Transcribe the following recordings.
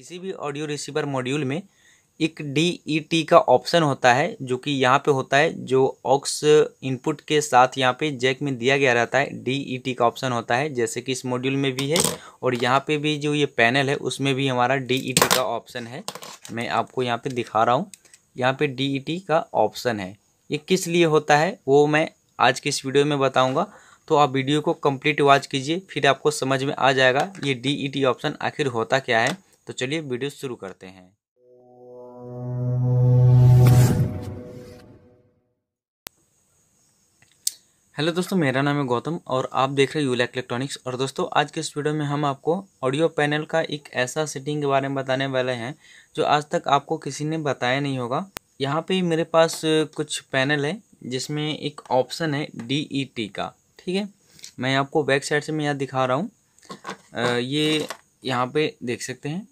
किसी भी audio receiver module में एक डी ई टी का ऑप्शन होता है जो कि यहाँ पे होता है जो ऑक्स इनपुट के साथ यहाँ पे जैक में दिया गया रहता है डी ई टी का ऑप्शन होता है जैसे कि इस मॉड्यूल में भी है और यहाँ पे भी जो ये पैनल है उसमें भी हमारा डी ई टी का ऑप्शन है मैं आपको यहाँ पे दिखा रहा हूँ यहाँ पे डी ई टी का ऑप्शन है ये किस लिए होता है वो मैं आज के इस वीडियो में बताऊँगा तो आप वीडियो को कम्प्लीट वॉच कीजिए फिर आपको समझ में आ जाएगा ये डी ई टी ऑप्शन आखिर होता क्या है तो चलिए वीडियो शुरू करते हैं हेलो दोस्तों मेरा नाम है गौतम और आप देख रहे हैं यूला इलेक्ट्रॉनिक्स और दोस्तों आज के इस वीडियो में हम आपको ऑडियो पैनल का एक ऐसा सेटिंग के बारे में बताने वाले हैं जो आज तक आपको किसी ने बताया नहीं होगा यहाँ पे मेरे पास कुछ पैनल है जिसमें एक ऑप्शन है डी e का ठीक है मैं आपको बैक साइड से मैं यहाँ दिखा रहा हूँ ये यहाँ पर देख सकते हैं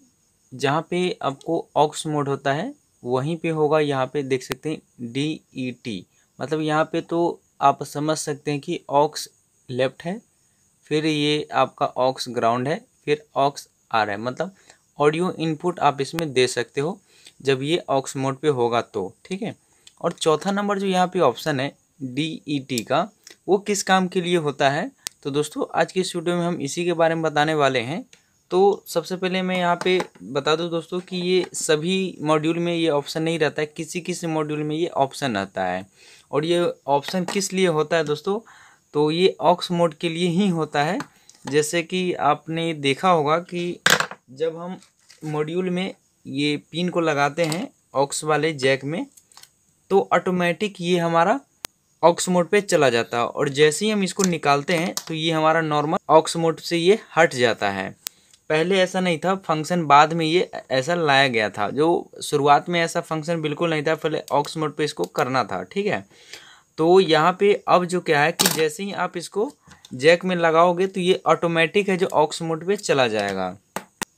जहाँ पे आपको ऑक्स मोड होता है वहीं पे होगा यहाँ पे देख सकते हैं डी ई टी मतलब यहाँ पे तो आप समझ सकते हैं कि ऑक्स लेफ्ट है फिर ये आपका ऑक्स ग्राउंड है फिर ऑक्स आ रहा है मतलब ऑडियो इनपुट आप इसमें दे सकते हो जब ये ऑक्स मोड पे होगा तो ठीक है और चौथा नंबर जो यहाँ पे ऑप्शन है डी ई टी का वो किस काम के लिए होता है तो दोस्तों आज की इस वीडियो में हम इसी के बारे में बताने वाले हैं तो सबसे पहले मैं यहाँ पे बता दूँ दोस्तों कि ये सभी मॉड्यूल में ये ऑप्शन नहीं रहता है किसी किसी मॉड्यूल में ये ऑप्शन रहता है और ये ऑप्शन किस लिए होता है दोस्तों तो ये ऑक्स मोड के लिए ही होता है जैसे कि आपने देखा होगा कि जब हम मॉड्यूल में ये पिन को लगाते हैं ऑक्स वाले जैक में तो ऑटोमेटिक ये हमारा ऑक्स मोड पे चला जाता है और जैसे ही हम इसको निकालते हैं तो ये हमारा नॉर्मल ऑक्स मोड से ये हट जाता है पहले ऐसा नहीं था फंक्शन बाद में ये ऐसा लाया गया था जो शुरुआत में ऐसा फंक्शन बिल्कुल नहीं था पहले ऑक्स मोड पे इसको करना था ठीक है तो यहाँ पे अब जो क्या है कि जैसे ही आप इसको जैक में लगाओगे तो ये ऑटोमेटिक है जो ऑक्स मोड पे चला जाएगा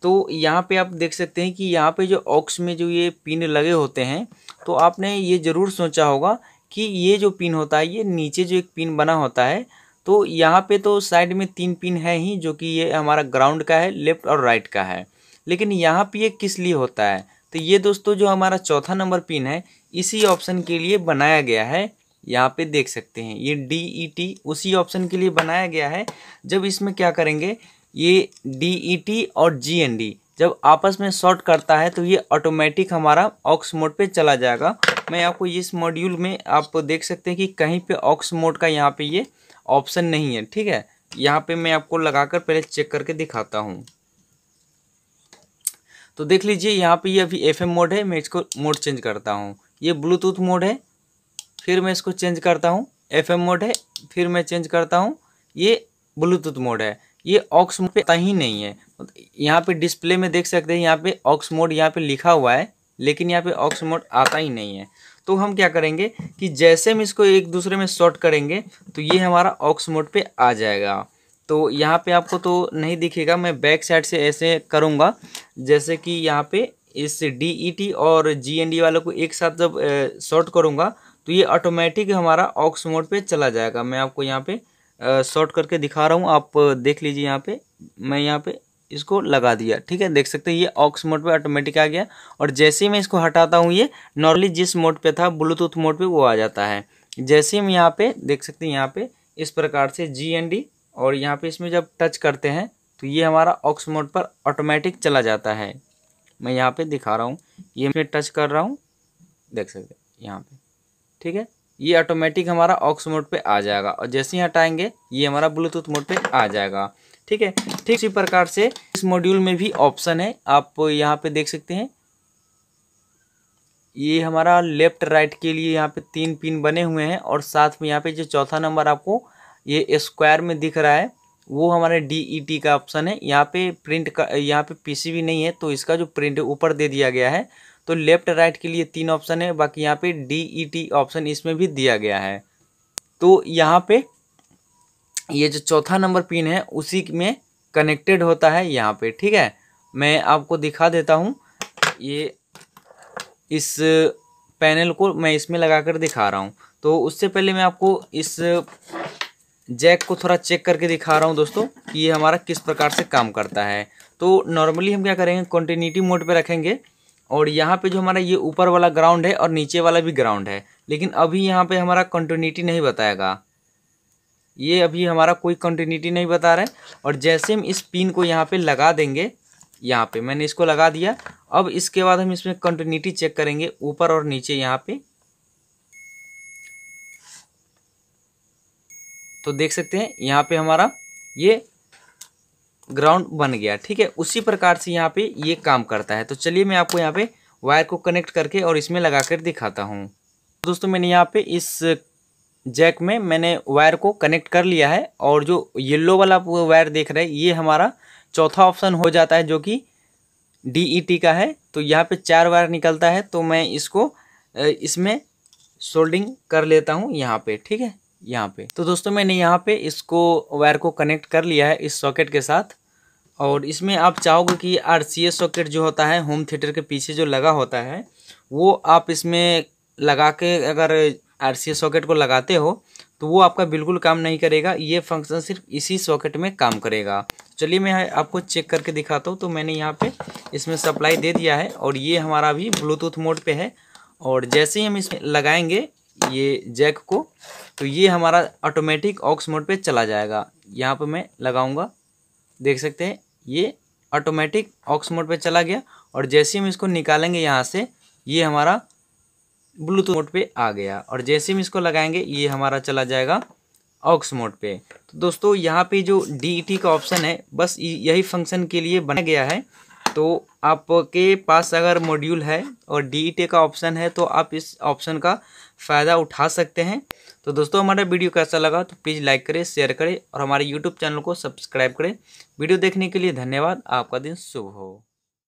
तो यहाँ पे आप देख सकते हैं कि यहाँ पे जो ऑक्स में जो ये पिन लगे होते हैं तो आपने ये ज़रूर सोचा होगा कि ये जो पिन होता है ये नीचे जो एक पिन बना होता है तो यहाँ पे तो साइड में तीन पिन है ही जो कि ये हमारा ग्राउंड का है लेफ्ट और राइट का है लेकिन यहाँ पे ये किस लिए होता है तो ये दोस्तों जो हमारा चौथा नंबर पिन है इसी ऑप्शन के लिए बनाया गया है यहाँ पे देख सकते हैं ये डी ई टी उसी ऑप्शन के लिए बनाया गया है जब इसमें क्या करेंगे ये डी ई टी और जी एन डी जब आपस में शॉर्ट करता है तो ये ऑटोमेटिक हमारा ऑक्स मोड पे चला जाएगा मैं आपको इस मॉड्यूल में आप देख सकते हैं कि कहीं पे ऑक्स मोड का यहाँ पे ये ऑप्शन नहीं है ठीक है यहाँ पे मैं आपको लगाकर पहले चेक करके दिखाता हूँ तो देख लीजिए यहाँ पे ये यह अभी एफ मोड है मैं इसको मोड चेंज करता हूँ ये ब्लूटूथ मोड है फिर मैं इसको चेंज करता हूँ एफ मोड है फिर मैं चेंज करता हूँ ये ब्लूटूथ मोड है ये ऑक्स मोड पे कहीं नहीं है यहाँ पे डिस्प्ले में देख सकते हैं यहाँ पे ऑक्स मोड यहाँ पे लिखा हुआ है लेकिन यहाँ पे ऑक्स मोड आता ही नहीं है तो हम क्या करेंगे कि जैसे हम इसको एक दूसरे में शॉर्ट करेंगे तो ये हमारा ऑक्स मोड पे आ जाएगा तो यहाँ पे आपको तो नहीं दिखेगा मैं बैक साइड से ऐसे करूँगा जैसे कि यहाँ पे इस डी e और जी वालों को एक साथ जब शॉर्ट करूँगा तो ये ऑटोमेटिक हमारा ऑक्स मोड पर चला जाएगा मैं आपको यहाँ पर शॉर्ट करके दिखा रहा हूँ आप देख लीजिए यहाँ पर मैं यहाँ पर इसको लगा दिया ठीक है देख सकते हैं ये ऑक्स मोड पे ऑटोमेटिक आ गया और जैसे ही मैं इसको हटाता हूँ ये नॉर्मली जिस मोड पे था ब्लूटूथ मोड पे वो आ जाता है जैसे हम यहाँ पे देख सकते हैं यहाँ पे इस प्रकार से जी डी और यहाँ पे इसमें जब टच करते हैं तो ये हमारा ऑक्स मोड पर ऑटोमेटिक चला जाता है मैं यहाँ पे दिखा रहा हूँ ये मैं टच कर रहा हूँ देख सकते यहाँ पे ठीक है ये ऑटोमेटिक हमारा ऑक्स मोड पर आ जाएगा और जैसे ही हटाएंगे ये हमारा ब्लूटूथ मोड पर आ जाएगा ठीक है ठीक इसी प्रकार से इस मॉड्यूल में भी ऑप्शन है आप यहाँ पे देख सकते हैं ये हमारा लेफ्ट राइट के लिए यहाँ पे तीन पिन बने हुए हैं और साथ में यहाँ पे जो चौथा नंबर आपको ये स्क्वायर में दिख रहा है वो हमारे डी टी का ऑप्शन है यहाँ पे प्रिंट का यहाँ पे भी नहीं है तो इसका जो प्रिंट ऊपर दे दिया गया है तो लेफ्ट राइट के लिए तीन ऑप्शन है बाकी यहाँ पे डी टी ऑप्शन इसमें भी दिया गया है तो यहाँ पे ये जो चौथा नंबर पिन है उसी में कनेक्टेड होता है यहाँ पे ठीक है मैं आपको दिखा देता हूँ ये इस पैनल को मैं इसमें लगा कर दिखा रहा हूँ तो उससे पहले मैं आपको इस जैक को थोड़ा चेक करके दिखा रहा हूँ दोस्तों कि ये हमारा किस प्रकार से काम करता है तो नॉर्मली हम क्या करेंगे कॉन्टीन्यूटी मोड पर रखेंगे और यहाँ पे जो हमारा ये ऊपर वाला ग्राउंड है और नीचे वाला भी ग्राउंड है लेकिन अभी यहाँ पे हमारा कंटिन्यूटी नहीं बताएगा ये अभी हमारा कोई कंटिन्यूटी नहीं बता रहा है और जैसे हम इस पिन को यहाँ पे लगा देंगे यहाँ पे मैंने इसको लगा दिया अब इसके बाद हम इसमें कंटिन्यूटी चेक करेंगे ऊपर और नीचे यहाँ पे तो देख सकते हैं यहाँ पे हमारा ये ग्राउंड बन गया ठीक है उसी प्रकार से यहाँ पे ये काम करता है तो चलिए मैं आपको यहाँ पे वायर को कनेक्ट करके और इसमें लगा कर दिखाता हूँ दोस्तों मैंने यहाँ पे इस जैक में मैंने वायर को कनेक्ट कर लिया है और जो येल्लो वाला वायर देख रहे हैं ये हमारा चौथा ऑप्शन हो जाता है जो कि डी e का है तो यहाँ पे चार वायर निकलता है तो मैं इसको इसमें सोल्डिंग कर लेता हूँ यहाँ पे ठीक है यहाँ पे तो दोस्तों मैंने यहाँ पे इसको वायर को कनेक्ट कर लिया है इस सॉकेट के साथ और इसमें आप चाहोगे कि आर सी एस सॉकेट जो होता है होम थिएटर के पीछे जो लगा होता है वो आप इसमें लगा के अगर आर सॉकेट को लगाते हो तो वो आपका बिल्कुल काम नहीं करेगा ये फंक्शन सिर्फ इसी सॉकेट में काम करेगा चलिए मैं आपको चेक करके दिखाता हूँ तो मैंने यहाँ पे इसमें सप्लाई दे दिया है और ये हमारा अभी ब्लूटूथ मोड पे है और जैसे ही हम इसमें लगाएंगे ये जैक को तो ये हमारा ऑटोमेटिक ऑक्स मोड पे चला जाएगा यहाँ पर मैं लगाऊँगा देख सकते हैं ये ऑटोमेटिक ऑक्स मोड पे चला गया और जैसे ही हम इसको निकालेंगे यहाँ से ये हमारा ब्लूटूथ मोड पे आ गया और जैसे हम इसको लगाएंगे ये हमारा चला जाएगा ऑक्स मोड पे तो दोस्तों यहाँ पे जो डी e का ऑप्शन है बस यही फंक्शन के लिए बनाया गया है तो आपके पास अगर मॉड्यूल है और डी e का ऑप्शन है तो आप इस ऑप्शन का फ़ायदा उठा सकते हैं तो दोस्तों हमारा वीडियो कैसा लगा तो प्लीज़ लाइक करें शेयर करें और हमारे यूट्यूब चैनल को सब्सक्राइब करें वीडियो देखने के लिए धन्यवाद आपका दिन शुभ हो